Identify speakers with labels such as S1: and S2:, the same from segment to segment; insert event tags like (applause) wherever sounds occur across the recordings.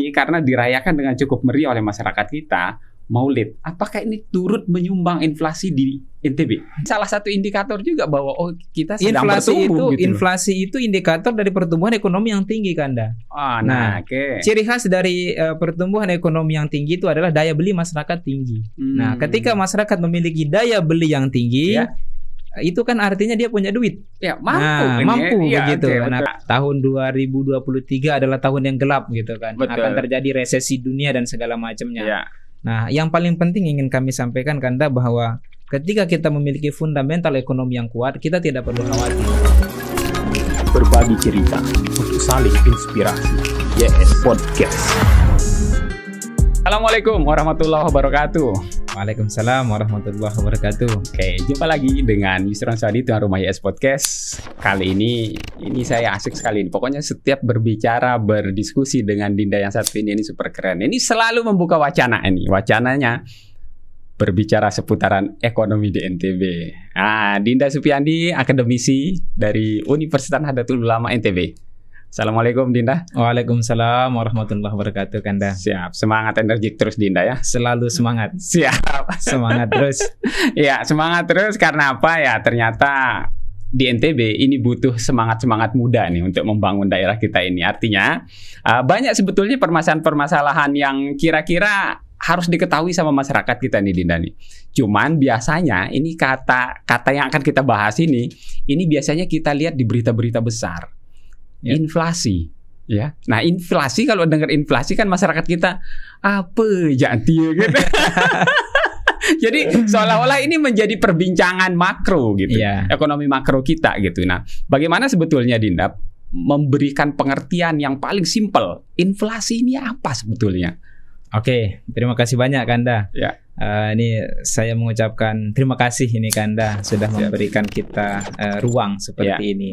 S1: karena dirayakan dengan cukup meriah oleh masyarakat kita, Maulid, apakah ini turut
S2: menyumbang inflasi di NTB? Salah satu indikator juga bahwa oh kita sedang inflasi itu gitu inflasi loh. itu indikator dari pertumbuhan ekonomi yang tinggi Kanda.
S1: Oh, ah, nah, nah okay. ciri
S2: khas dari uh, pertumbuhan ekonomi yang tinggi itu adalah daya beli masyarakat tinggi. Nah, hmm. Nah, ketika masyarakat memiliki daya beli yang tinggi, yeah itu kan artinya dia punya duit.
S1: Ya, mampu. Nah, mampu ya, begitu. Ya, okay, nah,
S2: tahun 2023 adalah tahun yang gelap gitu kan. Betul. Akan terjadi resesi dunia dan segala macamnya. Ya. Nah, yang paling penting ingin kami sampaikan Kanda bahwa ketika kita memiliki fundamental ekonomi yang kuat, kita tidak perlu khawatir.
S1: Berbagi cerita untuk saling inspirasi. YS Podcast. Assalamualaikum warahmatullahi wabarakatuh. Waalaikumsalam warahmatullahi wabarakatuh. Oke, jumpa lagi dengan Yusron Sadi Tuan Rumah YS Podcast. Kali ini ini saya asik sekali. Ini. Pokoknya setiap berbicara, berdiskusi dengan Dinda yang satu ini ini super keren. Ini selalu membuka wacana ini. Wacananya berbicara seputaran ekonomi di NTB. Ah, Dinda Supiandi, akademisi dari Universitas Nahdlatul Ulama NTB. Assalamualaikum Dinda. Waalaikumsalam warahmatullahi wabarakatuh Kanda. Siap, semangat energik terus Dinda ya. Selalu semangat. Siap, semangat terus. (laughs) ya, semangat terus karena apa ya? Ternyata di NTB ini butuh semangat-semangat muda nih untuk membangun daerah kita ini. Artinya eh, banyak sebetulnya permasalahan-permasalahan yang kira-kira harus diketahui sama masyarakat kita nih Dinda nih. Cuman biasanya ini kata kata yang akan kita bahas ini ini biasanya kita lihat di berita-berita besar yeah. inflasi ya. Nah, inflasi kalau dengar inflasi kan masyarakat kita apa jadi (laughs) gitu. Jadi seolah-olah ini menjadi perbincangan makro gitu, yeah. ekonomi makro kita gitu. Nah, bagaimana sebetulnya Dinda memberikan pengertian yang paling simpel, inflasi ini
S2: apa sebetulnya? Oke, terima kasih banyak Kanda. Ya. Uh, ini saya mengucapkan terima kasih ini Kanda sudah memberikan kita uh, ruang ya. seperti yeah. ini.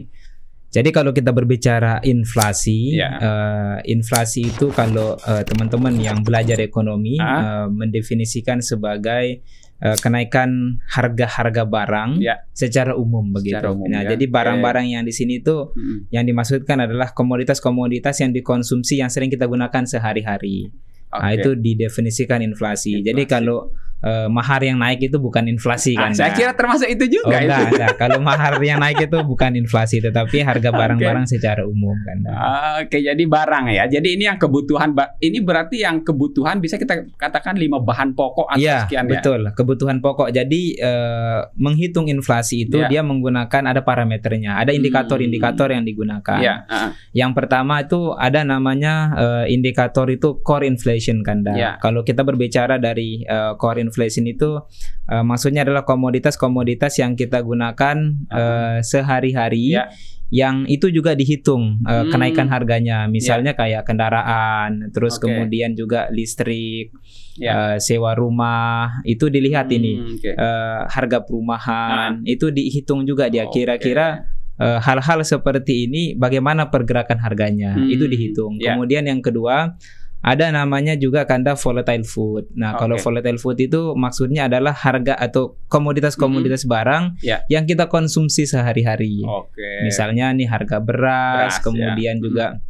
S2: Jadi kalau kita berbicara inflasi, yeah. Ya. uh, inflasi itu kalau teman eh, teman-teman yang belajar ekonomi uh, mendefinisikan sebagai uh, kenaikan harga-harga barang yeah. secara umum begitu. Secara umum, nah, ya. jadi ya, barang-barang ya. yang di sini itu hmm yang dimaksudkan adalah komoditas-komoditas yang dikonsumsi yang sering kita gunakan sehari-hari. Okay. Nah, itu didefinisikan inflasi. inflasi. Jadi kalau uh, mahar yang naik itu bukan inflasi kan? saya kira
S1: termasuk itu juga. Oh, enggak, enggak.
S2: Kalau mahar yang naik itu bukan inflasi, tetapi harga (laughs) barang-barang okay. secara umum kan. Ah,
S1: oke, okay, jadi barang ya. Jadi ini yang kebutuhan, ini berarti yang kebutuhan bisa kita katakan lima bahan pokok atau ya, sekian ya.
S2: Betul, kebutuhan pokok. Jadi uh, menghitung inflasi itu yeah. dia menggunakan ada parameternya, ada hmm. indikator-indikator yang digunakan. Yeah. Iya, uh ah. Yang pertama itu ada namanya uh, indikator itu core inflation kan. Yeah. Kalau kita berbicara dari uh, core inflation itu uh, maksudnya adalah komoditas-komoditas yang kita gunakan uh, sehari-hari. ya. yang itu juga dihitung uh, hmm. kenaikan harganya misalnya ya. kayak kendaraan terus okay. kemudian juga listrik ya. uh, sewa rumah itu dilihat hmm, ini okay. uh, harga perumahan nah. itu dihitung juga dia oh, kira-kira okay. hal-hal seperti ini bagaimana pergerakan harganya hmm. itu dihitung yeah. kemudian yang kedua ada namanya juga kandang volatile food. Nah, okay. kalau volatile food itu maksudnya adalah harga atau komoditas-komoditas mm -hmm. barang yeah. yang kita konsumsi sehari-hari. Okay. Misalnya nih harga beras, beras ya. kemudian ya. juga mm -hmm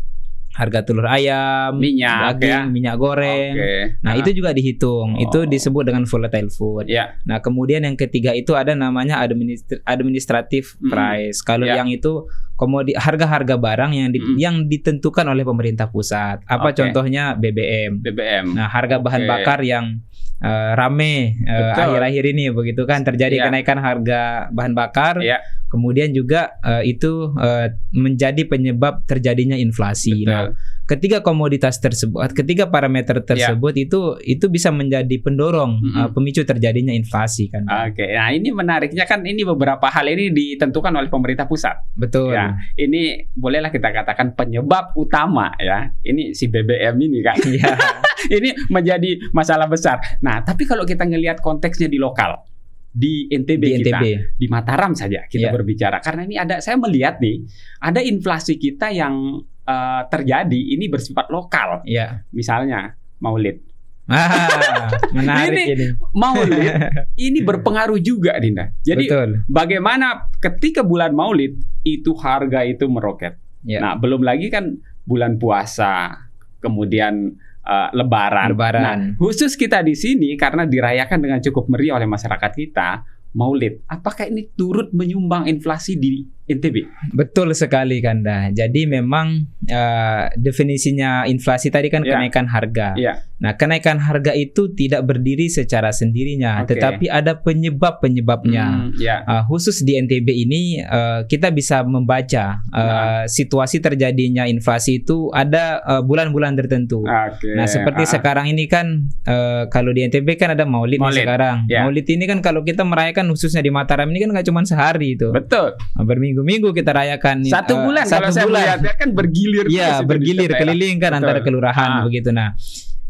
S2: harga telur ayam, minyak, daging, ya? minyak goreng. Okay. Nah, nah, itu juga dihitung. Oh. Itu disebut dengan volatile food. Yeah. Nah, kemudian yang ketiga itu ada namanya administrative mm. price. Kalau yeah. yang itu komodi harga-harga barang yang di, hmm. yang ditentukan oleh pemerintah pusat. Apa okay. contohnya BBM. BBM. Nah, harga okay. bahan bakar yang uh, rame eh, akhir-akhir uh, ini begitu kan terjadi yeah. kenaikan harga bahan bakar. Yeah. Kemudian juga uh, itu uh, menjadi penyebab terjadinya inflasi. Nah, Ketiga komoditas tersebut, ketiga parameter ya. tersebut yeah. itu itu bisa menjadi pendorong mm -hmm. uh, pemicu terjadinya inflasi kan.
S1: Oke. Okay. Nah, ini menariknya kan ini beberapa hal ini ditentukan oleh pemerintah pusat.
S2: Betul. Ya,
S1: ini bolehlah kita katakan penyebab utama ya. Ini si BBM ini kan. (laughs) Iya. (laughs) ini menjadi masalah besar. Nah, tapi kalau kita ngelihat konteksnya di lokal di NTB, di NTB kita di Mataram saja kita yeah. berbicara karena ini ada saya melihat nih ada inflasi kita yang uh, terjadi ini bersifat lokal. Yeah. Misalnya Maulid.
S2: Ah, (laughs) menarik ini, ini. Maulid
S1: ini (laughs) berpengaruh juga Dinda. Jadi Betul. bagaimana ketika bulan Maulid itu harga itu meroket. Yeah. Nah, belum lagi kan bulan puasa, kemudian uh, lebaran. Lebaran. Nah, khusus kita di sini karena dirayakan dengan cukup meriah oleh masyarakat
S2: kita, Maulid. Apakah ini turut menyumbang inflasi di NTB Betul sekali Kanda. Jadi memang uh, definisinya inflasi tadi kan yeah. kenaikan harga. Yeah. Nah, kenaikan harga itu tidak berdiri secara sendirinya, okay. tetapi ada penyebab-penyebabnya. Mm, yeah. Ya. uh, khusus di NTB ini uh, kita bisa membaca uh, nah. situasi terjadinya inflasi itu ada bulan-bulan uh, tertentu. Okay. Nah, seperti ah. sekarang ini kan uh, kalau di NTB kan ada Maulid, Maulid. sekarang. Yeah. Maulid ini kan kalau kita merayakan khususnya di Mataram ini kan nggak cuma sehari itu. Betul. Berminggu minggu kita rayakan eh, satu bulan satu kalau bulan. saya melihat ya, kan bergilir ya bergilir keliling kan antara kelurahan ha. Ah. begitu nah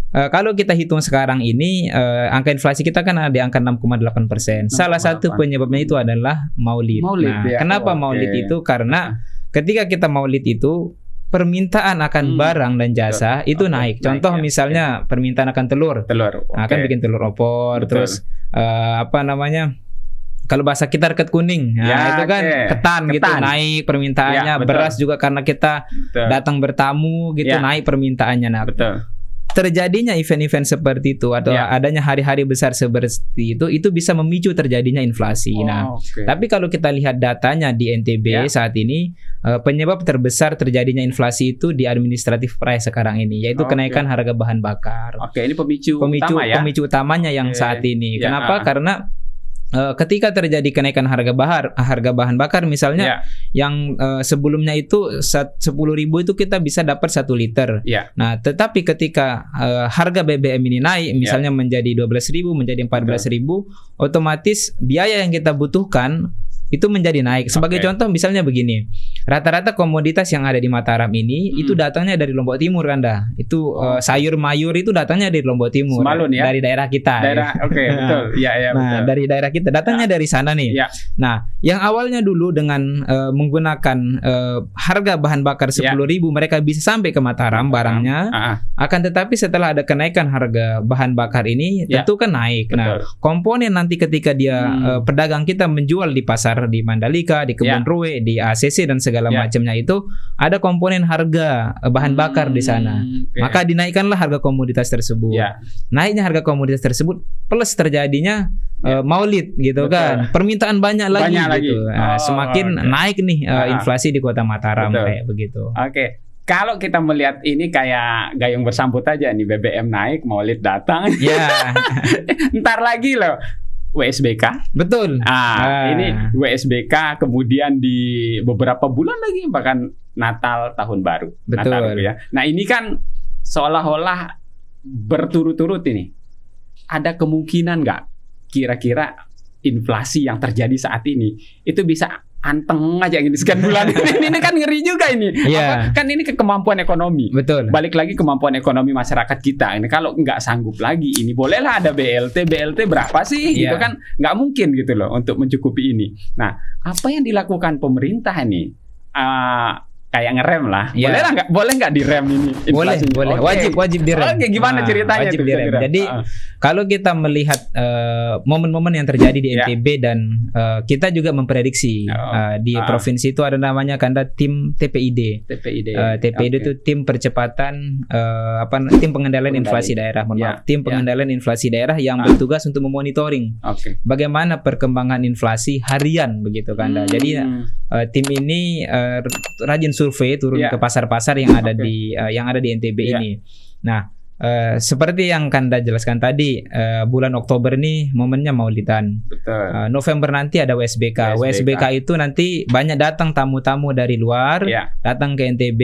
S2: Uh, kalau kita hitung sekarang ini uh, angka inflasi kita kan ada di angka 6,8 persen. Salah satu penyebabnya itu adalah Maulid. maulid nah, ya. kenapa oh, okay. Maulid itu? Karena ketika kita Maulid itu permintaan akan hmm. barang dan jasa Betul. itu okay. naik. Contoh naik, ya. misalnya okay. permintaan akan telur. Telur. Okay. Nah, kan bikin telur opor, Betul. terus uh, apa namanya? kalau bahasa kita rekat kuning. Nah, ya, itu kan okay. ketan, ketan gitu naik permintaannya, ya, beras juga karena kita betul. datang bertamu gitu ya. naik permintaannya. Nah, betul. Terjadinya event-event seperti itu atau ya. adanya hari-hari besar seperti itu itu bisa memicu terjadinya inflasi. Oh, nah, okay. tapi kalau kita lihat datanya di NTB ya. saat ini eh, penyebab terbesar terjadinya inflasi itu di administratif price sekarang ini yaitu okay. kenaikan harga bahan bakar. Oke, okay, ini pemicu pemicu utama ya? pemicu utamanya yang okay. saat ini. Ya, Kenapa? Ya. Karena Eh, ketika terjadi kenaikan harga bahar harga bahan bakar misalnya yeah. yang uh, sebelumnya itu sepuluh ribu itu kita bisa dapat satu liter. Yeah. Nah, tetapi ketika uh, harga BBM ini naik misalnya yeah. menjadi dua belas ribu menjadi empat belas ribu, otomatis biaya yang kita butuhkan itu menjadi naik. Sebagai okay. contoh misalnya begini, rata-rata komoditas yang ada di Mataram ini hmm. itu datangnya dari Lombok Timur kan dah. Itu eh, oh. uh, sayur mayur itu datangnya dari Lombok Timur. Semalun ya. Dari daerah kita. Daerah ya. oke, okay, (laughs) betul. ya, ya, Nah, betul. dari daerah kita datangnya nah. dari sana nih. Ya. Nah, yang awalnya dulu dengan uh, menggunakan uh, harga bahan bakar 10.000 ya. Ribu, mereka bisa sampai ke Mataram barangnya. uh Akan tetapi setelah ada kenaikan harga bahan bakar ini ya. tentu kan naik. Nah, betul. Nah, komponen nanti ketika dia hmm. uh, pedagang kita menjual di pasar di Mandalika, di Kebun yeah. Rue, di ACC dan segala yeah. macamnya itu ada komponen harga eh, bahan bakar hmm, di sana. Hmm, okay. Maka dinaikkanlah harga komoditas tersebut. Yeah. Naiknya harga komoditas tersebut plus terjadinya yeah. Ya. maulid gitu Betul. kan. Permintaan banyak, lagi, lagi. gitu. Nah, oh, semakin okay. naik nih uh, inflasi di Kota Mataram Betul. kayak begitu.
S1: Oke. Okay kalau kita melihat ini kayak gayung bersambut aja nih BBM naik, Maulid datang. Ya. Yeah. (laughs) Ntar lagi loh WSBK. Betul. Ah, ah, ini WSBK kemudian di beberapa bulan lagi bahkan Natal tahun baru. Betul. Natal gitu ya. Nah, ini kan seolah-olah berturut-turut ini. Ada kemungkinan nggak kira-kira inflasi yang terjadi saat ini itu bisa anteng aja gitu sekian bulan (laughs) ini, ini kan ngeri juga ini yeah. Apa, kan ini ke kemampuan ekonomi betul balik lagi kemampuan ekonomi masyarakat kita ini kalau nggak sanggup lagi ini bolehlah ada BLT BLT berapa sih yeah. gitu kan nggak mungkin gitu loh untuk mencukupi ini nah apa yang dilakukan pemerintah ini? uh, kayak ngerem
S2: lah. Yeah. Boleh nggak? Boleh nggak direm ini? Inflasi? Boleh, boleh. Okay. Wajib, wajib direm. Oke, okay, gimana ah, ceritanya? Wajib direm. direm. Jadi uh. kalau kita melihat eh, momen-momen uh, yang terjadi di ya. NTB yeah. dan uh, kita juga memprediksi uh, di uh. provinsi itu ada namanya kanda tim TPID. TPID. Uh, TPID okay. itu tim percepatan uh, apa? Tim pengendalian Pengendali. inflasi daerah. Mohon yeah. maaf. Tim ya. pengendalian yeah. inflasi daerah yang uh. bertugas untuk memonitoring. Okay. Bagaimana perkembangan inflasi harian begitu kanda. Hmm. Jadi uh, tim ini uh, rajin survei turun yeah. ke pasar-pasar yang ada okay. di uh, yang ada di NTB yeah. ini. Nah, Uh, seperti yang Kanda jelaskan tadi, uh, bulan Oktober ini momennya Maulidan. Betul. Uh, November nanti ada WSBK. WSBK. WSBK itu nanti banyak datang tamu-tamu dari luar, yeah. datang ke NTB.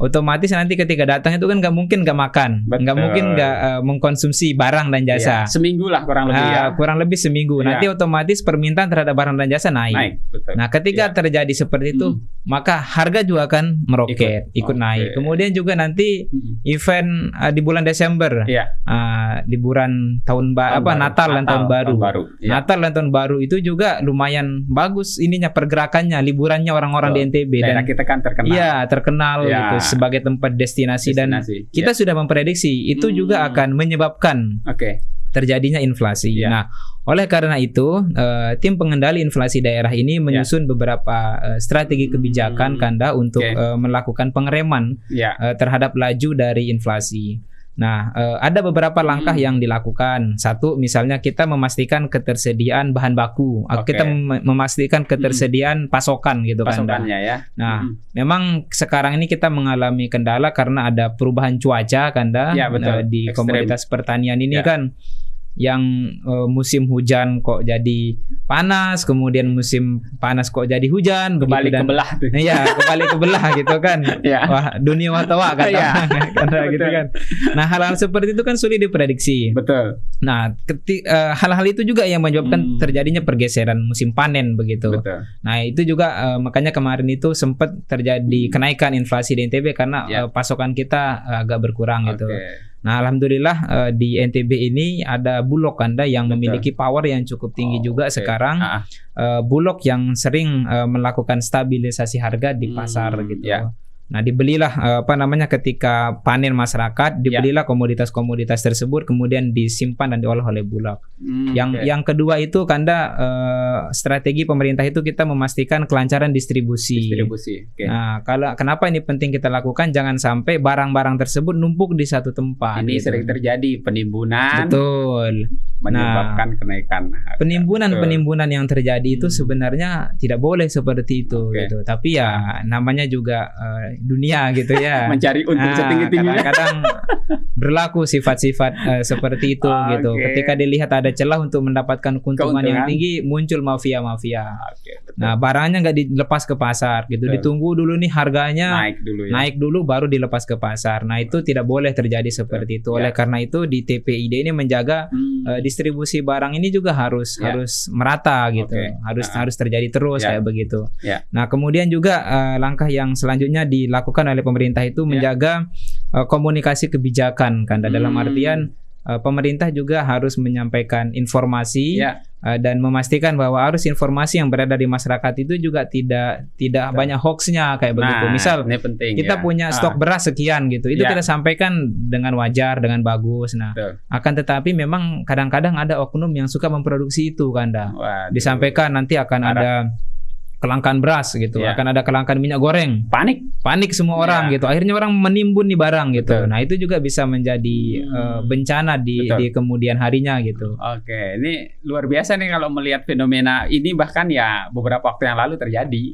S2: Otomatis nanti ketika datang itu kan nggak mungkin nggak makan, nggak mungkin nggak uh, mengkonsumsi barang dan ya, jasa. Yeah. Seminggu lah kurang lebih. Uh, ya. Kurang lebih seminggu. Yeah. Nanti otomatis permintaan terhadap barang dan jasa naik. naik. Nah, ketika yeah. terjadi seperti itu, hmm. maka harga juga akan meroket, ikut, ikut okay. naik. Kemudian juga nanti hmm. event uh, di bulan Desember. Iya. Uh, liburan tahun, ba tahun apa baru. Natal, Natal dan tahun baru. Tahun baru. Ya. Natal dan tahun baru itu juga lumayan bagus ininya pergerakannya, liburannya orang-orang di NTB dan dan kita kan terkenal. Iya, terkenal ya. gitu sebagai tempat destinasi, destinasi. dan kita iya. sudah memprediksi itu hmm. juga akan menyebabkan Oke. Okay terjadinya inflasi. Ya. Nah, oleh karena itu, uh, tim pengendali inflasi daerah ini iya. menyusun ya. beberapa uh, strategi hmm. kebijakan hmm. Kanda untuk okay. uh, eh, melakukan pengereman ya. uh, terhadap laju dari inflasi. Nah, eh, ada beberapa langkah hmm. yang dilakukan. Satu, misalnya kita memastikan ketersediaan bahan baku, okay. kita memastikan ketersediaan hmm. pasokan gitu Pasokannya kan. Pasokannya ya. Nah, nah, hmm. memang sekarang ini kita mengalami kendala karena ada perubahan cuaca Kanda ya, betul. Eh, di Extreme. komoditas pertanian ini ya. kan yang e, musim hujan kok jadi panas, kemudian musim panas kok jadi hujan, kembali dan, kebelah tuh. Iya, kembali kebelah (laughs) gitu kan. Yeah. Wah, dunia watawa kata, yeah. (laughs) kata gitu kan. Nah, hal-hal seperti itu kan sulit diprediksi. Betul. Nah, eh, hal-hal uh, itu juga yang menyebabkan hmm. terjadinya pergeseran musim panen begitu. Betul. Nah, itu juga uh, makanya kemarin itu sempat terjadi hmm. kenaikan inflasi di NTB karena yeah. Iya. uh, pasokan kita agak berkurang okay. gitu. Nah, alhamdulillah uh, di NTB ini ada Bulog Anda yang Betul. memiliki power yang cukup tinggi oh, juga okay. sekarang. -huh. Ah, uh, ah. eh, Bulog yang sering uh, melakukan stabilisasi harga di hmm, pasar gitu. Yeah. Nah, dibelilah eh, apa namanya ketika panen masyarakat, ya. dibelilah komoditas-komoditas tersebut kemudian disimpan dan diolah oleh Bulog. Hmm, yang okay. yang kedua itu kanda uh, strategi pemerintah itu kita memastikan kelancaran distribusi. Distribusi. Okay. Nah, kalau kenapa ini penting kita lakukan jangan sampai barang-barang tersebut numpuk di satu tempat. Ini gitu. sering terjadi penimbunan. Betul.
S1: Nah, menyebabkan
S2: nah, kenaikan. Penimbunan penimbunan yang terjadi itu hmm. sebenarnya tidak boleh seperti itu okay. gitu. Tapi ya namanya juga uh, dunia gitu ya. (laughs) Mencari untung nah, setinggi-tingginya. Kadang-kadang berlaku sifat-sifat uh, seperti itu okay. Ah, gitu. Ketika dilihat ada celah untuk mendapatkan keuntungan, keuntungan. yang tinggi, muncul mafia-mafia. Okay. Nah, barangnya nggak dilepas ke pasar gitu. Betul. Ditunggu dulu nih harganya naik dulu ya. Naik dulu baru dilepas ke pasar. Nah, itu tidak boleh terjadi seperti Betul. itu. Oleh ya. karena itu di TPID ini menjaga hmm. uh, distribusi barang ini juga harus ya. harus merata gitu. Okay. Harus nah. harus terjadi terus ya. kayak begitu. Ya. Nah, kemudian juga uh, langkah yang selanjutnya dilakukan oleh pemerintah itu ya. menjaga uh, komunikasi kebijakan kan dalam hmm. artian Eh, pemerintah juga harus menyampaikan informasi ya. Eh, dan memastikan bahwa arus informasi yang berada di masyarakat itu juga tidak tidak Betul. banyak hoaxnya kayak nah, begitu. Misal ini
S1: penting, kita ya. punya ah. stok ah.
S2: beras sekian gitu, itu ya. kita sampaikan dengan wajar dengan bagus. Nah, Betul. akan tetapi memang kadang-kadang ada oknum yang suka memproduksi itu, kanda. Waduh. Disampaikan nanti akan Harap. ada kelangkaan beras gitu, yeah. akan ada kelangkaan minyak goreng. Panik, panik semua iya. orang yeah. gitu. Akhirnya orang menimbun di barang gitu. Betul. Nah, itu juga bisa menjadi hmm. uh, bencana di di kemudian harinya gitu. Oke,
S1: ini luar biasa nih kalau melihat fenomena ini bahkan ya beberapa waktu yang lalu terjadi.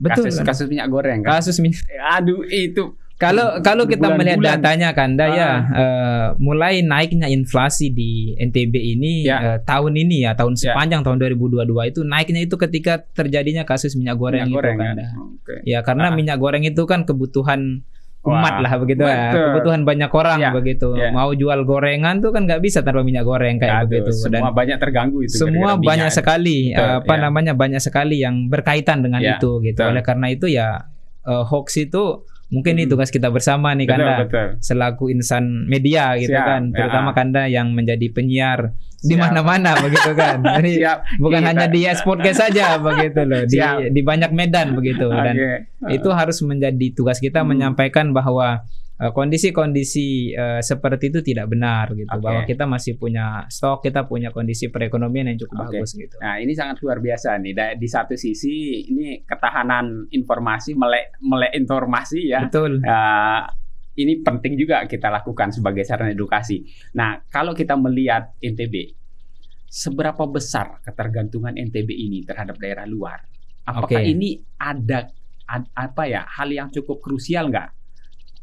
S2: Betul. Kasus kan? kasus
S1: minyak goreng kan.
S2: Kasus minyak. Aduh, itu kalau kalau kita melihat datanya kan, ah. ya uh, mulai naiknya inflasi di NTB ini ya. uh, tahun ini ya tahun ya. sepanjang ya. tahun 2022 itu naiknya itu ketika terjadinya kasus minyak goreng, minyak goreng itu Ya, okay. ya karena ah. minyak goreng itu kan kebutuhan umat Wah, lah begitu ya kebutuhan banyak orang ya, begitu ya. mau jual gorengan tuh kan nggak bisa tanpa minyak goreng kayak Aduh, begitu dan semua banyak terganggu itu semua banyak sekali betul, eh, apa ya. namanya banyak sekali yang berkaitan dengan ya, itu gitu betul. oleh karena itu ya uh, hoax itu Mungkin hmm. ini tugas kita bersama nih betul, Kanda betul. selaku insan media gitu Siap, kan, ya. terutama ya. Kanda yang menjadi penyiar di mana-mana begitu kan. (laughs) Jadi Siap. bukan kita. hanya di Yes Podcast saja begitu loh, di di banyak medan begitu dan okay. itu harus menjadi tugas kita hmm. menyampaikan bahwa Eh, kondisi-kondisi uh, seperti itu tidak benar gitu okay. bahwa kita masih punya stok kita punya kondisi perekonomian yang cukup okay. bagus gitu. Nah
S1: ini sangat luar biasa nih di satu sisi ini ketahanan informasi melek melek informasi ya. Betul. Uh, ini penting juga kita lakukan sebagai saran edukasi. Nah kalau kita melihat NTB seberapa besar ketergantungan NTB ini terhadap daerah luar? Apakah okay. ini ada ad, apa ya hal yang cukup krusial nggak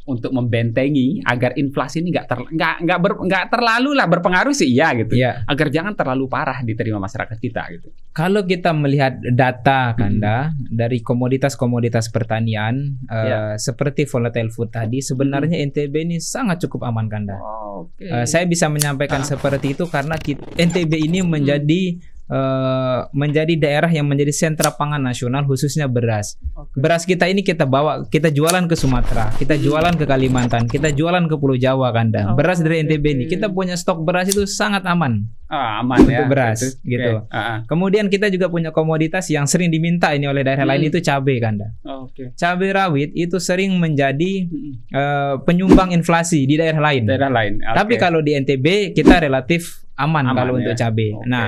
S1: untuk membentengi agar inflasi ini nggak ter nggak nggak ber, nggak terlalu lah berpengaruh sih ya gitu ya. agar jangan terlalu parah diterima masyarakat kita gitu
S2: kalau kita melihat data kanda hmm. dari komoditas-komoditas pertanian ya. uh, seperti volatile food tadi sebenarnya hmm. NTB ini sangat cukup aman kanda oh, okay. uh, eh, saya bisa menyampaikan ah. seperti itu karena kita, NTB ini menjadi hmm Eh, menjadi daerah yang menjadi sentra pangan nasional khususnya beras. Okay. Beras kita ini kita bawa, kita jualan ke Sumatera, kita hmm. jualan ke Kalimantan, kita jualan ke Pulau Jawa kanda. okay. Oh, beras dari NTB ini kita punya stok beras itu sangat aman.
S1: Ah, aman untuk ya. beras itu. gitu. Okay.
S2: Uh -huh. Ah. Kemudian kita juga punya komoditas yang sering diminta ini oleh daerah hmm. lain itu cabai kanda. Oh, okay. Cabai rawit itu sering menjadi uh, penyumbang inflasi di daerah lain. Daerah lain. Okay. Tapi kalau di NTB kita relatif aman, aman kalau ya. untuk cabai. Okay. Nah,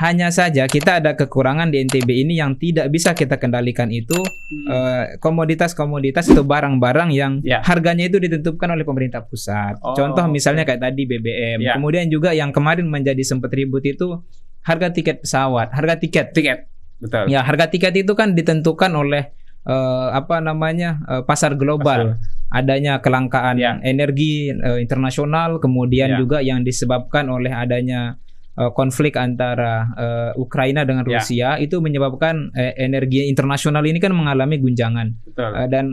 S2: hanya saja kita ada kekurangan di NTB ini yang tidak bisa kita kendalikan itu hmm. Eh, komoditas-komoditas hmm. uh, atau barang-barang yang yeah. harganya itu ditentukan oleh pemerintah pusat. Oh, Contoh misalnya kayak tadi BBM. Yeah. Kemudian juga yang kemarin menjadi sempat ribut itu harga tiket pesawat, harga tiket. Tiket. Betul. Ya, harga tiket itu kan ditentukan oleh uh, apa namanya? Uh, pasar global. Pasar adanya kelangkaan yeah. energi e, internasional kemudian yeah. juga yang disebabkan oleh adanya uh, konflik antara uh, Ukraina dengan ya. Rusia ya. itu menyebabkan uh, energi internasional ini kan mengalami gunjangan Betul. Uh, dan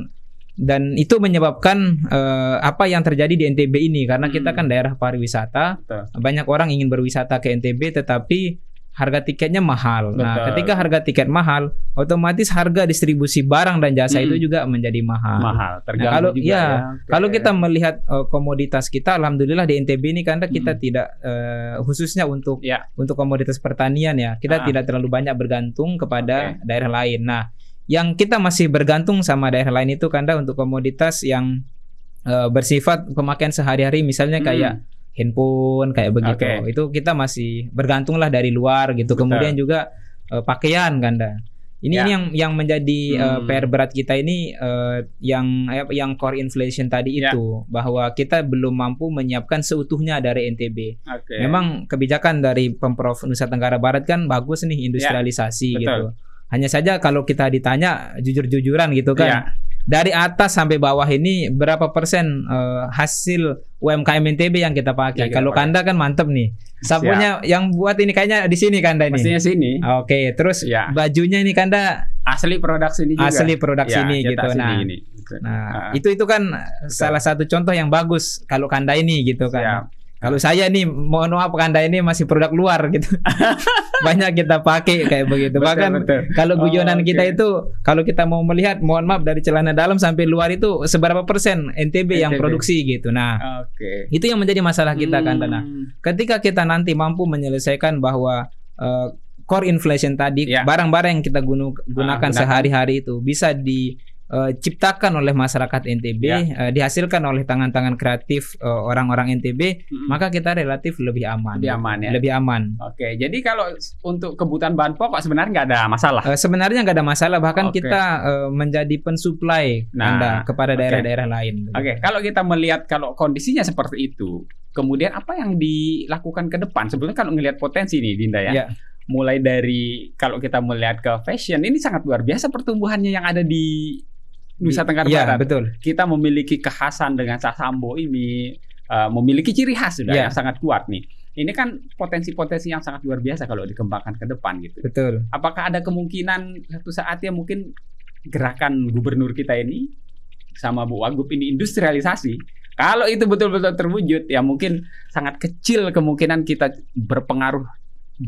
S2: dan itu menyebabkan uh, apa yang terjadi di NTB ini karena hmm. kita kan daerah pariwisata Betul. banyak orang ingin berwisata ke NTB tetapi harga tiketnya mahal. Nah, Betul. Nah, ketika harga tiket mahal, otomatis harga distribusi barang dan jasa -hmm. itu juga menjadi mahal. Mahal, nah, kalau, juga. Iya, ya, ya. Okay. Kalau kita melihat uh, komoditas kita, alhamdulillah di NTB ini karena kita -hmm. tidak uh, khususnya untuk yeah. untuk komoditas pertanian ya, kita ah. tidak terlalu banyak bergantung kepada okay. daerah lain. Nah, yang kita masih bergantung sama daerah lain itu karena untuk komoditas yang uh, bersifat pemakaian sehari-hari, misalnya kayak hmm handphone kayak begitu. Okay. Itu kita masih bergantung lah dari luar gitu. Betul. Kemudian juga uh, pakaian ganda. Ini, ya. ini yang yang menjadi eh, hmm. uh, PR berat kita ini uh, yang yang core inflation tadi ya. itu bahwa kita belum mampu menyiapkan seutuhnya dari NTB. Okay. Memang kebijakan dari Pemprov Nusa Tenggara Barat kan bagus nih ya. industrialisasi ya. gitu. Hanya saja kalau kita ditanya jujur-jujuran gitu kan. Ya dari atas sampai bawah ini berapa persen uh, hasil UMKM NTB yang kita pakai. Kalau Kanda kan mantep nih. Sabunnya Siap. yang buat ini kayaknya di sini Kanda ini. Pastinya sini. Oke, terus ya. bajunya ini Kanda asli produk sini juga. Asli produk ya, sini gitu. nah, ini. Nah, uh, itu itu kan betul. salah satu contoh yang bagus kalau Kanda ini gitu kan. Kalau saya nih, mohon maaf anda ini masih produk luar gitu. (laughs) Banyak kita pakai kayak begitu. Betul, Bahkan kalau oh, guyonan oh, okay. kita itu, kalau kita mau melihat, mohon maaf dari celana dalam sampai luar itu seberapa persen NTB, NTB. yang produksi gitu. Nah, okay. itu yang menjadi masalah kita nah, hmm. kan. Nah, ketika kita nanti mampu menyelesaikan bahwa uh, core inflation tadi, ya. barang-barang yeah. yang kita ah, gunakan sehari-hari itu bisa di Eh, ciptakan oleh masyarakat NTB, ya. Eh, dihasilkan oleh tangan-tangan kreatif eh, orang-orang NTB, hmm. maka kita relatif lebih aman. Lebih aman ya. Lebih aman.
S1: Oke, jadi kalau untuk kebutuhan bahan
S2: pokok sebenarnya nggak ada masalah. sebenarnya nggak ada masalah, bahkan okay. kita uh, menjadi pensuplai nah, Anda kepada daerah-daerah okay. lain. Oke,
S1: kalau kita melihat kalau kondisinya seperti itu, kemudian apa yang dilakukan ke depan? Sebelumnya kalau ngelihat potensi nih, Dinda ya. ya mulai dari kalau kita melihat ke fashion ini sangat luar biasa pertumbuhannya yang ada di Nusa Tenggara ya, Barat. betul. Kita memiliki kekhasan dengan sasambo ini, uh, memiliki ciri khas sudah ya. yang sangat kuat nih. Ini kan potensi-potensi yang sangat luar biasa kalau dikembangkan ke depan gitu. Betul. Apakah ada kemungkinan satu saatnya mungkin gerakan gubernur kita ini sama Bu Wagub ini industrialisasi? Kalau itu betul-betul terwujud ya mungkin sangat kecil kemungkinan kita berpengaruh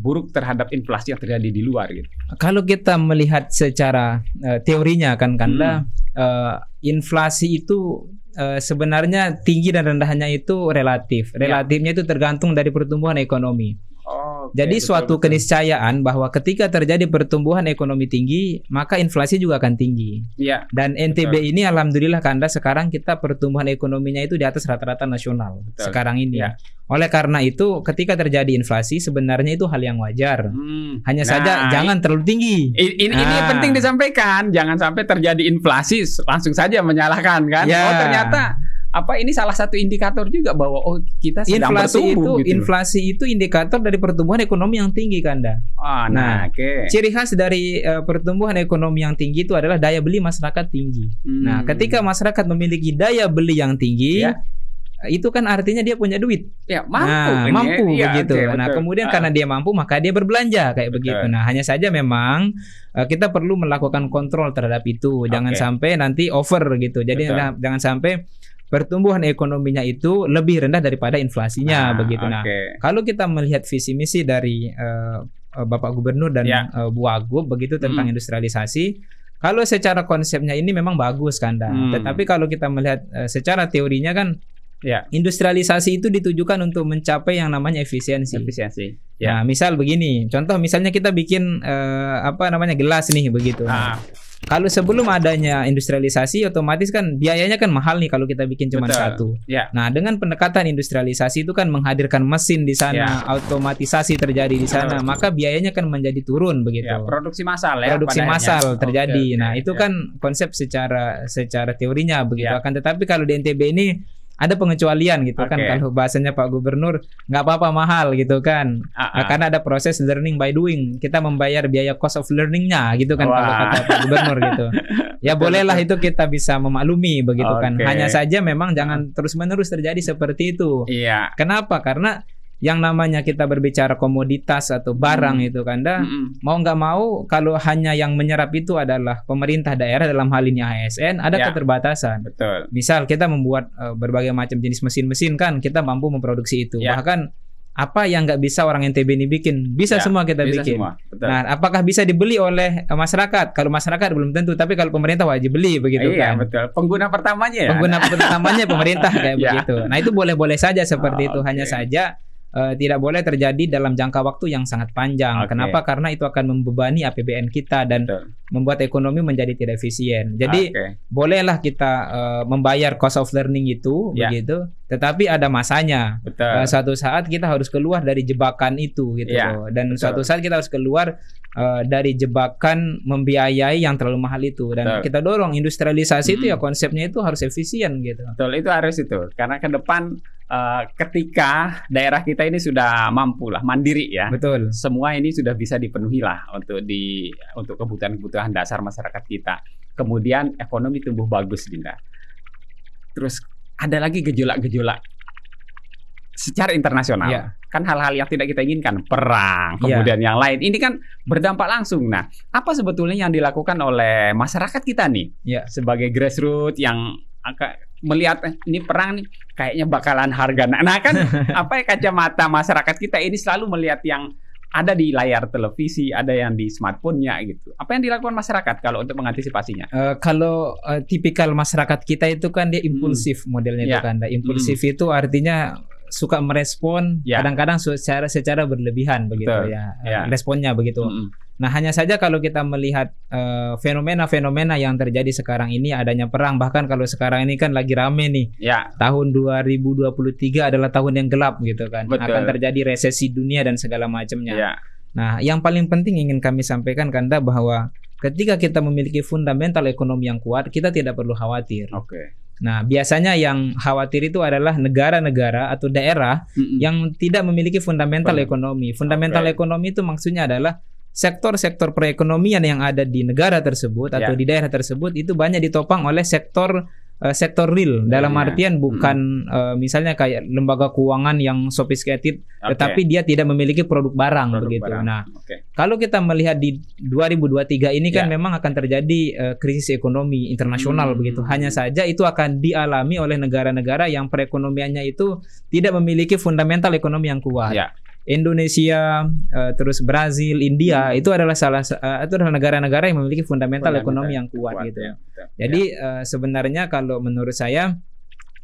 S1: buruk terhadap inflasi yang terjadi di luar
S2: gitu. Kalau kita melihat secara uh, teorinya kan karena hmm uh, inflasi itu uh, sebenarnya tinggi dan rendahnya itu relatif. Ya. Relatifnya ya. itu tergantung dari pertumbuhan ekonomi. Jadi betul, suatu betul. keniscayaan bahwa ketika terjadi pertumbuhan ekonomi tinggi, maka inflasi juga akan tinggi. Iya. Dan NTB betul. ini alhamdulillah Kanda sekarang kita pertumbuhan ekonominya itu di atas rata-rata nasional betul. sekarang ini. Ya. Oleh karena itu ketika terjadi inflasi sebenarnya itu hal yang wajar. Hmm. Hanya nah, saja jangan terlalu tinggi. Ini, nah. penting disampaikan, jangan sampai terjadi inflasi langsung saja menyalahkan kan. Ya. Oh ternyata apa ini salah satu indikator juga
S1: bahwa oh kita sedang inflasi itu gitu, gitu inflasi
S2: itu indikator dari pertumbuhan ekonomi yang tinggi kanda.
S1: Ah, nah, nah okay. ciri
S2: khas dari uh, pertumbuhan ekonomi yang tinggi itu adalah daya beli masyarakat tinggi. Hmm. Nah, ketika masyarakat memiliki daya beli yang tinggi, ya eh, itu kan artinya dia punya duit. Ya, mampu. Nah, ya. mampu ya, begitu. Ya, okay, nah, kemudian uh. karena dia mampu maka dia berbelanja kayak betul. begitu. Nah, hanya saja memang eh, kita perlu melakukan kontrol terhadap itu. Jangan okay. sampai nanti over gitu. Jadi betul. jangan sampai pertumbuhan ekonominya itu lebih rendah daripada inflasinya ah, begitu. Nah, kalau kita melihat visi misi dari uh, Bapak Gubernur dan yeah. Ya. uh, Bu Agung begitu tentang mm. industrialisasi, kalau secara konsepnya ini memang bagus kan, mm. tetapi kalau kita melihat uh, secara teorinya kan Ya. Industrialisasi itu ditujukan untuk mencapai yang namanya efisiensi. Efisiensi. Nah, ya, nah, misal begini, contoh misalnya kita bikin uh, apa namanya gelas nih begitu. Nah. Kalau sebelum adanya industrialisasi otomatis kan biayanya kan mahal nih kalau kita bikin cuma satu. Ya. Nah, dengan pendekatan industrialisasi itu kan menghadirkan mesin di sana, ya. otomatisasi terjadi di sana, ya, maka biayanya kan menjadi turun begitu. Ya,
S1: produksi massal ya. Produksi massal terjadi. Okay,
S2: okay, nah, itu ya. kan konsep secara secara teorinya begitu. Ya. Akan tetapi kalau di NTB ini ada pengecualian gitu okay. kan kalau bahasanya Pak Gubernur nggak apa-apa mahal gitu kan uh -uh. karena ada proses learning by doing kita membayar biaya cost of learningnya gitu kan Wah. kalau kata Pak Gubernur gitu ya bolehlah itu kita bisa memaklumi begitu okay. kan hanya saja memang jangan terus menerus terjadi seperti itu iya. kenapa karena yang namanya kita berbicara komoditas atau barang hmm. itu kan, dah hmm. mau nggak mau kalau hanya yang menyerap itu adalah pemerintah daerah dalam hal ini ASN ada ya. keterbatasan. Betul. Misal kita membuat uh, berbagai macam jenis mesin-mesin kan, kita mampu memproduksi itu. Ya. Bahkan apa yang nggak bisa orang NTB ini bikin bisa ya, semua kita bisa bikin. Semua. Nah, apakah bisa dibeli oleh eh, masyarakat? Kalau masyarakat belum tentu, tapi kalau pemerintah wajib beli begitu iya, kan. betul. Pengguna pertamanya ya. Pengguna pertamanya pemerintah kayak (laughs) ya. begitu. Nah, itu boleh-boleh saja seperti oh, itu. Hanya okay. saja uh, tidak boleh terjadi dalam jangka waktu yang sangat panjang. Okay. Kenapa? Karena itu akan membebani APBN kita dan Betul. membuat ekonomi menjadi tidak efisien. Jadi okay. bolehlah kita uh, membayar cost of learning itu yeah. begitu, tetapi ada masanya. Betul. Uh, suatu saat kita harus keluar dari jebakan itu gitu yeah. Dan Betul. suatu saat kita harus keluar uh, dari jebakan membiayai yang terlalu mahal itu dan Betul. kita dorong industrialisasi -hmm. itu ya hmm. konsepnya itu harus efisien gitu. Betul, itu harus itu. Karena ke depan uh, ketika
S1: daerah kita ini sudah mampu lah mandiri ya. Betul. Semua ini sudah bisa dipenuhi lah untuk di untuk kebutuhan-kebutuhan dasar masyarakat kita. Kemudian ekonomi tumbuh bagus Dinda. Terus ada lagi gejolak-gejolak secara internasional. Yeah. Kan hal-hal yang tidak kita inginkan, perang, iya. kemudian yeah. yang lain. Ini kan berdampak langsung. Nah, apa sebetulnya yang dilakukan oleh masyarakat kita nih yeah. sebagai grassroots yang melihat eh, ini perang nih kayaknya bakalan harga nah, nah kan (laughs) apa ya kacamata masyarakat kita ini selalu melihat yang ada di layar televisi, ada yang di smartphone-nya gitu. Apa yang dilakukan masyarakat kalau untuk mengantisipasinya?
S2: Uh, kalau uh, tipikal masyarakat kita itu kan dia hmm. impulsif hmm. modelnya yeah. itu ya. kan. Nah, impulsif hmm. itu artinya suka merespon ya. kadang-kadang yeah. secara secara berlebihan begitu Betul. ya. Yeah. Ya. Responnya begitu. Mm -hmm Nah, hanya saja kalau kita melihat eh, fenomena-fenomena uh, yang terjadi sekarang ini adanya perang bahkan kalau sekarang ini kan lagi rame nih. Ya. Tahun 2023 adalah tahun yang gelap gitu kan. Betul. Akan terjadi resesi dunia dan segala macamnya. Ya. Nah, yang paling penting ingin kami sampaikan Kanda bahwa ketika kita memiliki fundamental ekonomi yang kuat, kita tidak perlu khawatir. Oke. Okay. Nah, biasanya yang khawatir itu adalah negara-negara atau daerah mm -mm. yang tidak memiliki fundamental ekonomi. Fundamental okay. ekonomi itu maksudnya adalah sektor-sektor perekonomian yang ada di negara tersebut atau yeah. di daerah tersebut itu banyak ditopang oleh sektor uh, sektor real iya, dalam yeah. artian hmm. bukan mm. uh, misalnya kayak lembaga keuangan yang sophisticated okay. tetapi dia tidak memiliki produk barang produk begitu. Barang. Nah, okay. kalau kita melihat di 2023 ini yeah. kan ya. memang akan terjadi uh, krisis ekonomi internasional mm. begitu. Hanya saja itu akan dialami oleh negara-negara yang perekonomiannya itu tidak memiliki fundamental ekonomi yang kuat. Yeah. Indonesia, uh, terus Brazil, India hmm. itu adalah salah uh, itu adalah negara-negara yang memiliki fundamental, fundamental ekonomi yang kuat, kuat gitu. Ya, Jadi ya. uh, sebenarnya kalau menurut saya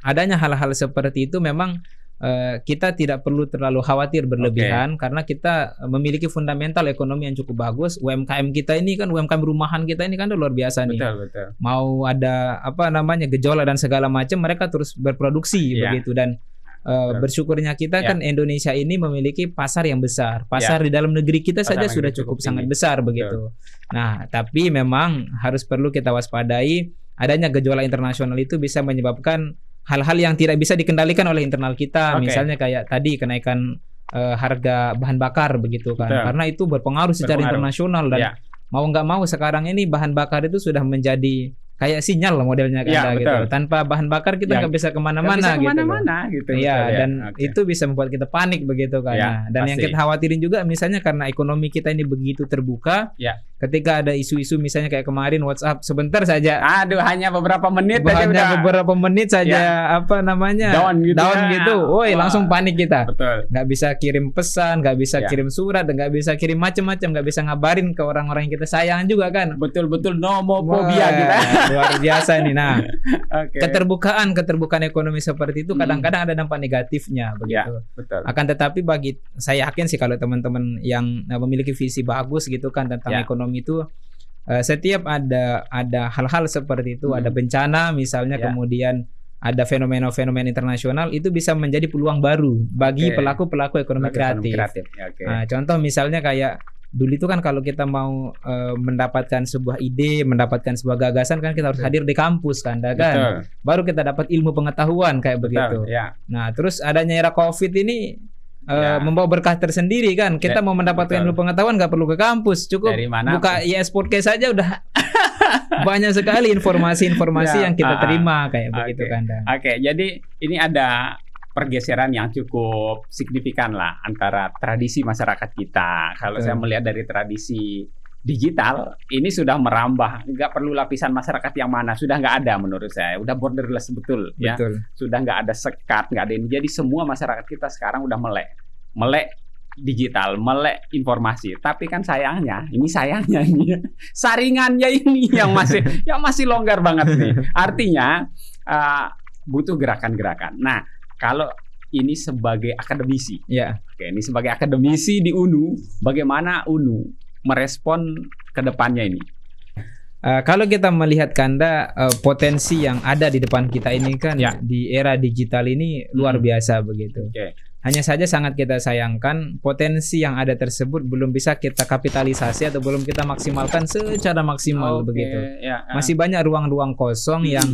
S2: adanya hal-hal seperti itu memang uh, kita tidak perlu terlalu khawatir berlebihan okay. karena kita memiliki fundamental ekonomi yang cukup bagus. UMKM kita ini kan UMKM rumahan kita ini kan luar biasa nih. Betul, betul. Mau ada apa namanya gejolak dan segala macam mereka terus berproduksi yeah. begitu dan Uh, bersyukurnya kita yeah. kan Indonesia ini memiliki pasar yang besar. Ya. Pasar yeah. di dalam negeri kita pasar saja sudah cukup, cukup sangat besar begitu. Nah, tapi memang harus perlu kita waspadai adanya gejolak internasional itu bisa menyebabkan hal-hal yang tidak bisa dikendalikan oleh internal kita. Okay. Misalnya kayak tadi kenaikan uh, harga bahan bakar begitu kan. Karena itu berpengaruh secara berpengaruh. internasional dan yeah. mau nggak mau sekarang ini bahan bakar itu sudah menjadi kayak sinyal loh modelnya kan ya, ada, gitu. Tanpa bahan bakar kita ya, nggak ya, bisa kemana-mana gitu. Kan. kemana-mana
S1: gitu. Iya gitu, ya, dan
S2: okay. itu bisa membuat kita panik begitu kan. Ya, nah, dan pasti. yang kita khawatirin juga misalnya karena ekonomi kita ini begitu terbuka, ya ketika ada isu-isu misalnya kayak kemarin WhatsApp sebentar saja aduh hanya beberapa menit saja hanya udah. beberapa menit saja ya. apa namanya down gitu down ya. gitu woi langsung panik kita betul nggak bisa kirim pesan nggak bisa ya. kirim surat nggak bisa kirim macam-macam nggak bisa ngabarin ke orang-orang yang kita sayang juga kan betul betul nomofobia kita (laughs) luar biasa nih nah (laughs) okay. keterbukaan keterbukaan ekonomi seperti itu hmm. kadang-kadang ada dampak negatifnya ya, begitu
S1: ya, betul akan
S2: tetapi bagi saya yakin sih kalau teman-teman yang eh, memiliki visi bagus gitu kan tentang ya. ekonomi ekonomi itu uh, setiap ada ada hal-hal seperti itu, hmm. ada bencana misalnya yeah. kemudian ada fenomena-fenomena internasional itu bisa menjadi peluang baru bagi pelaku-pelaku okay. ekonomi kreatif. kreatif. Ya, okay. Nah, contoh misalnya kayak dulu itu kan kalau kita mau uh, mendapatkan sebuah ide, mendapatkan sebuah gagasan kan kita harus hadir di kampus kan, ya kan? Baru kita dapat ilmu pengetahuan kayak begitu. ya. Nah, terus adanya era Covid ini Eh, ya. membawa berkah tersendiri kan. Kita ya, mau mendapatkan ilmu pengetahuan nggak perlu ke kampus, cukup Dari mana buka ya IS podcast saja udah (laughs) banyak sekali informasi-informasi ya, yang kita uh, terima ah. kayak okay. begitu kan. Oke,
S1: okay, jadi ini ada pergeseran yang cukup signifikan lah antara tradisi masyarakat kita. Kalau Betul. saya melihat dari tradisi digital ini sudah merambah, nggak perlu lapisan masyarakat yang mana, sudah nggak ada menurut saya, udah borderless betul, ya. betul. ya, sudah nggak ada sekat, nggak ada ini, jadi semua masyarakat kita sekarang udah melek, melek digital, melek informasi. Tapi kan sayangnya, ini sayangnya ini (laughs) saringannya ini yang masih (laughs) yang masih longgar banget nih. Artinya uh, butuh gerakan-gerakan. Nah, kalau ini sebagai akademisi, ya. Oke, ini sebagai akademisi di UNU, bagaimana UNU merespon
S2: ke depannya ini? Uh, kalau kita melihat kanda uh, potensi yang ada di depan kita ini kan ya. di era digital ini luar hmm. biasa begitu. Okay. Hanya saja sangat kita sayangkan potensi yang ada tersebut belum bisa kita kapitalisasi atau belum kita maksimalkan secara maksimal okay. begitu. Ya, uh. Masih banyak ruang-ruang kosong hmm. yang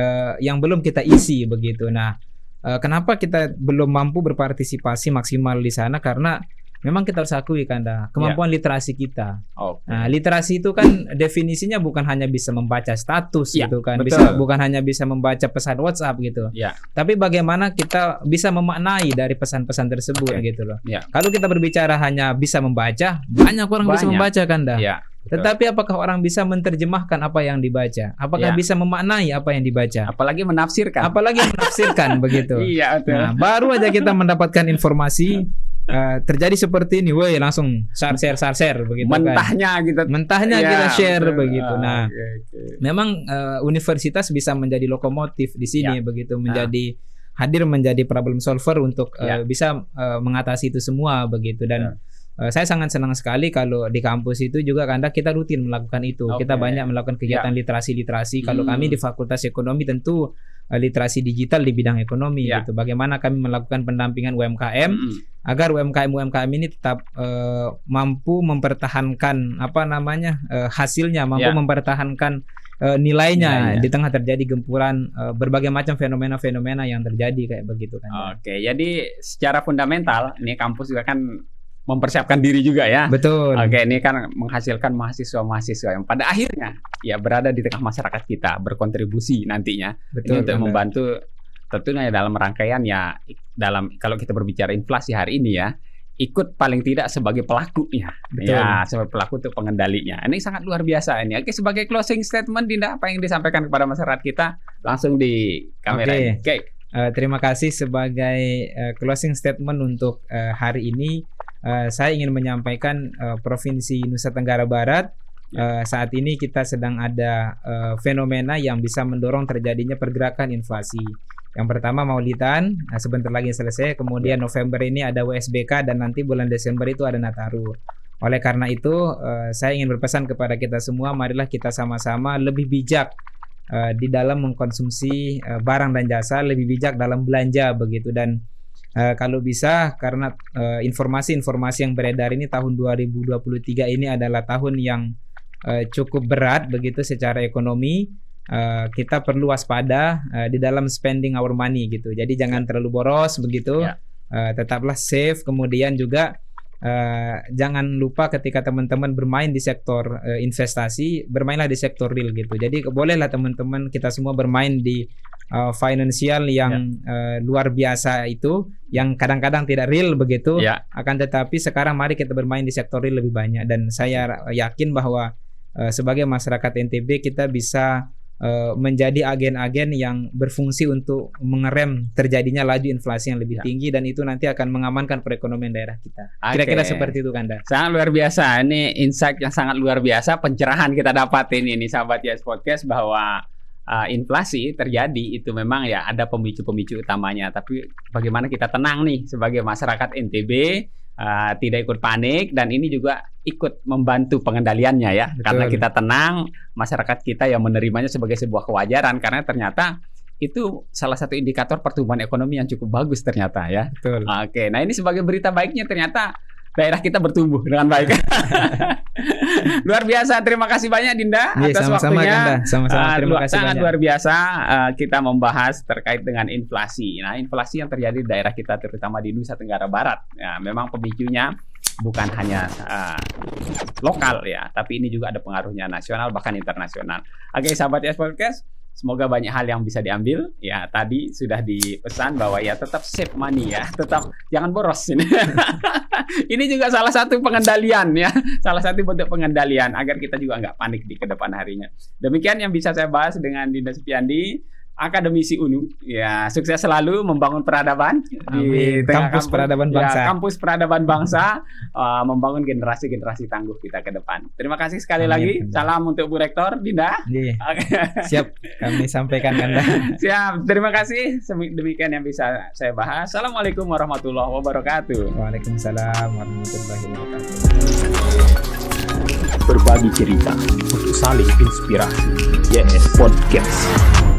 S2: uh, yang belum kita isi begitu. Nah, uh, kenapa kita belum mampu berpartisipasi maksimal di sana karena memang kita harus akui kan kemampuan yeah. literasi kita. Okay. Nah, literasi itu kan definisinya bukan hanya bisa membaca status yeah, gitu kan, bisa bukan hanya bisa membaca pesan WhatsApp gitu. Yeah. Tapi bagaimana kita bisa memaknai dari pesan-pesan tersebut okay. gitu loh. Yeah. Kalau kita berbicara hanya bisa membaca, banyak orang banyak. bisa membaca kan dah. Yeah. Tetapi apakah orang bisa menerjemahkan apa yang dibaca? Apakah ya. bisa memaknai apa yang dibaca? Apalagi menafsirkan. Apalagi menafsirkan (laughs) begitu. Iya, betul. Nah, baru aja kita mendapatkan informasi Uh, terjadi seperti ini, woi langsung share share share share begitu kan. mentahnya kan. kita gitu. mentahnya ya, kita share betul. begitu. Ah, nah, okay, okay. memang uh, universitas bisa menjadi lokomotif di sini ya. begitu ah. menjadi nah. hadir menjadi problem solver untuk eh, ya. uh, bisa uh, mengatasi itu semua begitu dan ya Eh, saya sangat senang sekali kalau di kampus itu juga karena kita rutin melakukan itu. Okay. Kita banyak melakukan ya. kegiatan literasi literasi-literasi. Kalau hmm. kami di Fakultas Ekonomi tentu eh, literasi digital di bidang ekonomi yeah. gitu. Bagaimana kami melakukan pendampingan UMKM hmm. agar UMKM UMKM ini tetap uh, mampu mempertahankan apa namanya uh, hasilnya, mampu yeah. mempertahankan uh, nilainya ya, ya. di tengah terjadi gempuran uh, berbagai macam fenomena-fenomena yang terjadi kayak begitu kan. Oke, jadi secara
S1: fundamental ini kampus juga kan mempersiapkan diri juga ya. Betul. Oke, ini kan menghasilkan mahasiswa-mahasiswa yang pada akhirnya ya berada di tengah masyarakat kita, berkontribusi nantinya. Betul. Ini untuk benar. membantu tentunya dalam rangkaian ya dalam kalau kita berbicara inflasi hari ini ya ikut paling tidak sebagai pelakunya. Betul. Ya, sebagai pelaku untuk pengendalinya. Ini sangat luar biasa ini. Oke, sebagai closing statement Dinda apa yang disampaikan kepada masyarakat kita
S2: langsung di kamera. Oke. Oke. Uh, terima kasih sebagai uh, closing statement untuk uh, hari ini Eh, saya ingin menyampaikan uh, provinsi Nusa Tenggara Barat uh, saat ini kita sedang ada uh, fenomena yang bisa mendorong terjadinya pergerakan inflasi. Yang pertama Maulidan, nah, sebentar lagi selesai. Kemudian ya. November ini ada WSBK dan nanti bulan Desember itu ada Nataru. Oleh karena itu, uh, saya ingin berpesan kepada kita semua, marilah kita sama-sama lebih bijak uh, di dalam mengkonsumsi uh, barang dan jasa, lebih bijak dalam belanja begitu dan Eh, kalau bisa karena eh, informasi-informasi uh, yang beredar ini tahun 2023 ini adalah tahun yang uh, cukup berat begitu secara ekonomi uh, kita perlu waspada uh, di dalam spending our money gitu jadi ya. jangan terlalu boros begitu yeah. Ya. uh, tetaplah safe kemudian juga Uh, jangan lupa ketika teman-teman bermain di sektor uh, investasi, bermainlah di sektor real gitu. Jadi bolehlah teman-teman kita semua bermain di uh, eh, finansial yang yeah. Ya. uh, luar biasa itu yang kadang-kadang tidak real begitu yeah. akan tetapi sekarang mari kita bermain di sektor real lebih banyak dan saya yakin bahwa uh, sebagai masyarakat NTB kita bisa eh, menjadi agen-agen yang berfungsi untuk mengerem terjadinya laju inflasi yang lebih ya. tinggi dan itu nanti akan mengamankan perekonomian daerah kita. Kira-kira okay. seperti itu Kanda. Sangat luar biasa. Ini insight yang sangat luar
S1: biasa pencerahan kita dapatin ini sahabat Yes Podcast bahwa uh, inflasi terjadi itu memang ya ada pemicu-pemicu utamanya. Tapi bagaimana kita tenang nih sebagai masyarakat NTB uh, eh, tidak ikut panik dan ini juga ikut membantu pengendaliannya ya. Betul. Karena kita tenang, masyarakat kita yang menerimanya sebagai sebuah kewajaran karena ternyata itu salah satu indikator pertumbuhan ekonomi yang cukup bagus ternyata ya. Betul. Oke, nah ini sebagai berita baiknya ternyata daerah kita bertumbuh dengan baik. (laughs) luar biasa. Terima kasih banyak Dinda yeah, atas sama -sama, waktunya. Sama-sama. Uh, terima kasih sangat banyak. luar biasa uh, kita membahas terkait dengan inflasi. Nah, inflasi yang terjadi di daerah kita terutama di Nusa Tenggara Barat. Ya, memang pemicunya
S2: bukan hanya
S1: uh, lokal ya, tapi ini juga ada pengaruhnya nasional bahkan internasional. Oke, sahabat Yes Podcast, Semoga banyak hal yang bisa diambil. Ya, tadi sudah dipesan bahwa ya tetap save money ya, (laughs) tetap jangan boros ini. (laughs) ini juga salah satu pengendalian ya, salah satu bentuk pengendalian agar kita juga nggak panik di kedepan harinya. Demikian yang bisa saya bahas dengan Dinda Supiandi akademisi UNU. Ya, sukses selalu membangun peradaban
S2: Amin. di kampus, kampus peradaban ya, bangsa. Ya, kampus
S1: peradaban bangsa uh, membangun generasi-generasi tangguh kita ke depan. Terima kasih sekali Amin. lagi. Salam untuk Bu Rektor Dinda.
S2: Iya. (laughs) Siap kami sampaikan Anda.
S1: (laughs) Siap. Terima kasih. Demikian yang bisa saya bahas. Assalamualaikum warahmatullahi wabarakatuh. Waalaikumsalam warahmatullahi wabarakatuh. Berbagi cerita untuk saling inspirasi. Yes Podcast.